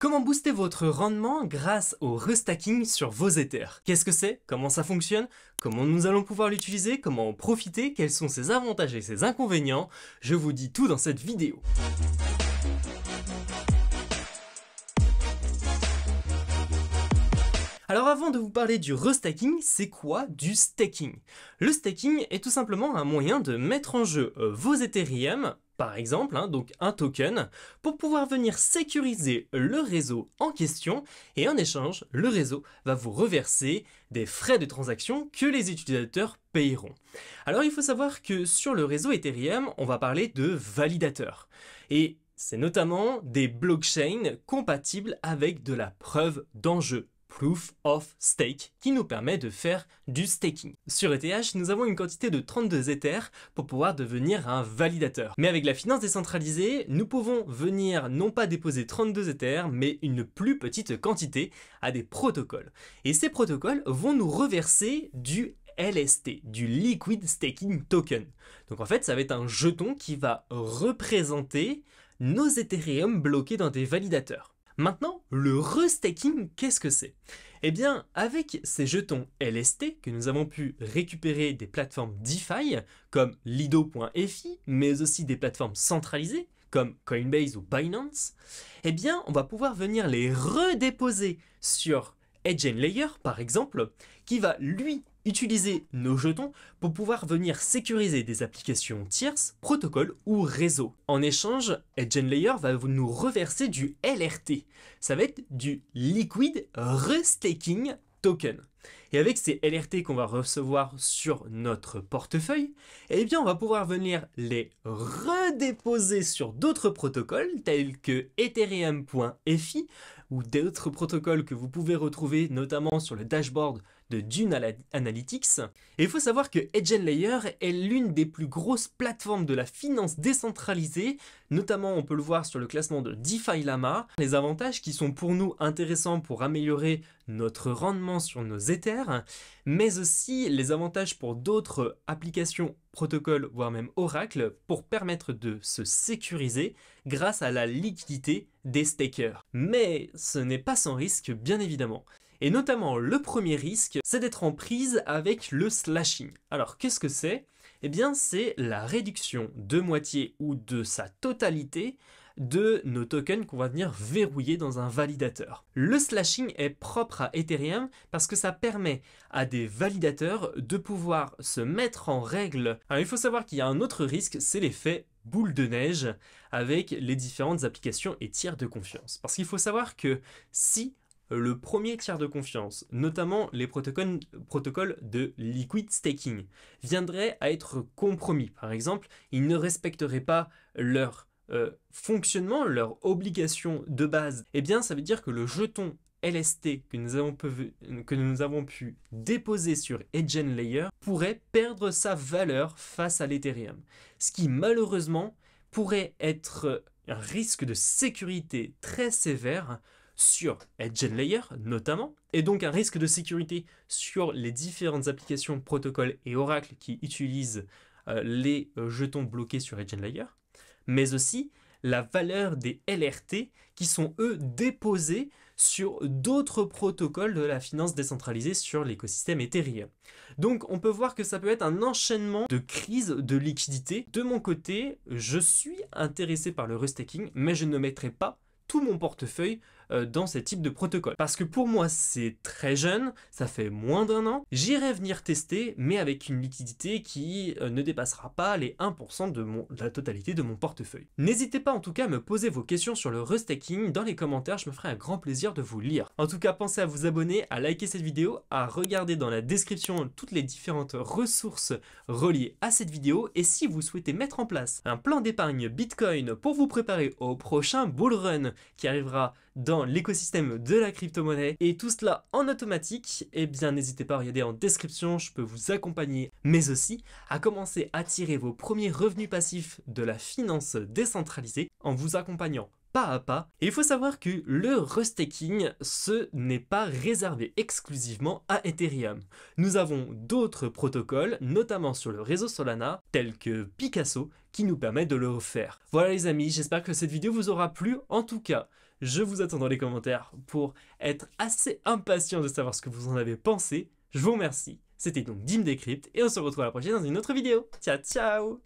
Comment booster votre rendement grâce au restacking sur vos Ethers Qu'est-ce que c'est Comment ça fonctionne Comment nous allons pouvoir l'utiliser Comment en profiter Quels sont ses avantages et ses inconvénients Je vous dis tout dans cette vidéo. Alors avant de vous parler du restacking, c'est quoi du staking Le staking est tout simplement un moyen de mettre en jeu euh, vos Ethereum par exemple, hein, donc un token, pour pouvoir venir sécuriser le réseau en question et en échange, le réseau va vous reverser des frais de transaction que les utilisateurs payeront. Alors il faut savoir que sur le réseau Ethereum, on va parler de validateurs. Et c'est notamment des blockchains compatibles avec de la preuve d'enjeu, Proof of Stake qui nous permet de faire du staking. Sur ETH, nous avons une quantité de 32 ETH pour pouvoir devenir un validateur. Mais avec la finance décentralisée, nous pouvons venir non pas déposer 32 ETH, mais une plus petite quantité à des protocoles. Et ces protocoles vont nous reverser du LST, du Liquid Staking Token. Donc en fait, ça va être un jeton qui va représenter nos Ethereum bloqués dans des validateurs. Maintenant, le restaking, qu'est-ce que c'est Eh bien, avec ces jetons LST que nous avons pu récupérer des plateformes DeFi, comme Lido.fi, mais aussi des plateformes centralisées, comme Coinbase ou Binance, eh bien, on va pouvoir venir les redéposer sur Edge Layer, par exemple, qui va lui utiliser nos jetons pour pouvoir venir sécuriser des applications tierces, protocoles ou réseaux. En échange, Layer va nous reverser du LRT, ça va être du Liquid Restaking Token. Et avec ces LRT qu'on va recevoir sur notre portefeuille, eh bien on va pouvoir venir les redéposer sur d'autres protocoles tels que ethereum.fi ou d'autres protocoles que vous pouvez retrouver notamment sur le dashboard de Dune Analytics. Et il faut savoir que Layer est l'une des plus grosses plateformes de la finance décentralisée, notamment on peut le voir sur le classement de DeFi Lama. Les avantages qui sont pour nous intéressants pour améliorer notre rendement sur nos Ethers, mais aussi les avantages pour d'autres applications, protocoles, voire même oracles, pour permettre de se sécuriser grâce à la liquidité des stakers. Mais ce n'est pas sans risque, bien évidemment. Et notamment, le premier risque, c'est d'être en prise avec le slashing. Alors, qu'est-ce que c'est Eh bien, c'est la réduction de moitié ou de sa totalité de nos tokens qu'on va venir verrouiller dans un validateur. Le slashing est propre à Ethereum parce que ça permet à des validateurs de pouvoir se mettre en règle. Alors il faut savoir qu'il y a un autre risque, c'est l'effet boule de neige avec les différentes applications et tiers de confiance. Parce qu'il faut savoir que si le premier tiers de confiance, notamment les protocoles, de liquid staking, viendraient à être compromis. Par exemple, ils ne respecteraient pas leur euh, fonctionnement, leur obligation de base. Eh bien, ça veut dire que le jeton LST que nous avons pu, déposer sur Layer pourrait perdre sa valeur face à l'Ethereum, ce qui malheureusement pourrait être un risque de sécurité très sévère sur Edge Layer notamment, et donc un risque de sécurité sur les différentes applications, protocoles et oracles qui utilisent euh, les euh, jetons bloqués sur Edge Layer, mais aussi la valeur des LRT qui sont eux déposés sur d'autres protocoles de la finance décentralisée sur l'écosystème Ethereum. Donc on peut voir que ça peut être un enchaînement de crises de liquidité. De mon côté, je suis intéressé par le restaking, mais je ne mettrai pas tout mon portefeuille euh, dans ce type de protocole Parce que pour moi, c'est très jeune, ça fait moins d'un an. J'irai venir tester, mais avec une liquidité qui euh, ne dépassera pas les 1% de, la totalité de mon portefeuille. N'hésitez pas en tout cas à me poser vos questions sur le restaking dans les commentaires, je me ferai un grand plaisir de vous lire. En tout cas, pensez à vous abonner, à liker cette vidéo, à regarder dans la description toutes les différentes ressources reliées à cette vidéo et si vous souhaitez mettre en place un plan d'épargne Bitcoin pour vous préparer au prochain bull run qui arrivera dans l'écosystème de la crypto-monnaie et tout cela en automatique, et eh bien n'hésitez pas à regarder en description, je peux vous accompagner, mais aussi à commencer à tirer vos premiers revenus passifs de la finance décentralisée en vous accompagnant pas à pas. Et il faut savoir que le restaking, ce n'est pas réservé exclusivement à Ethereum. Nous avons d'autres protocoles, notamment sur le réseau Solana, tels que Picasso, qui nous permettent de le refaire. Voilà les amis, j'espère que cette vidéo vous aura plu. En tout cas, je vous attends dans les commentaires pour être assez impatient de savoir ce que vous en avez pensé. Je vous remercie. C'était donc Dim Decrypt et on se retrouve à la prochaine dans une autre vidéo. Ciao ciao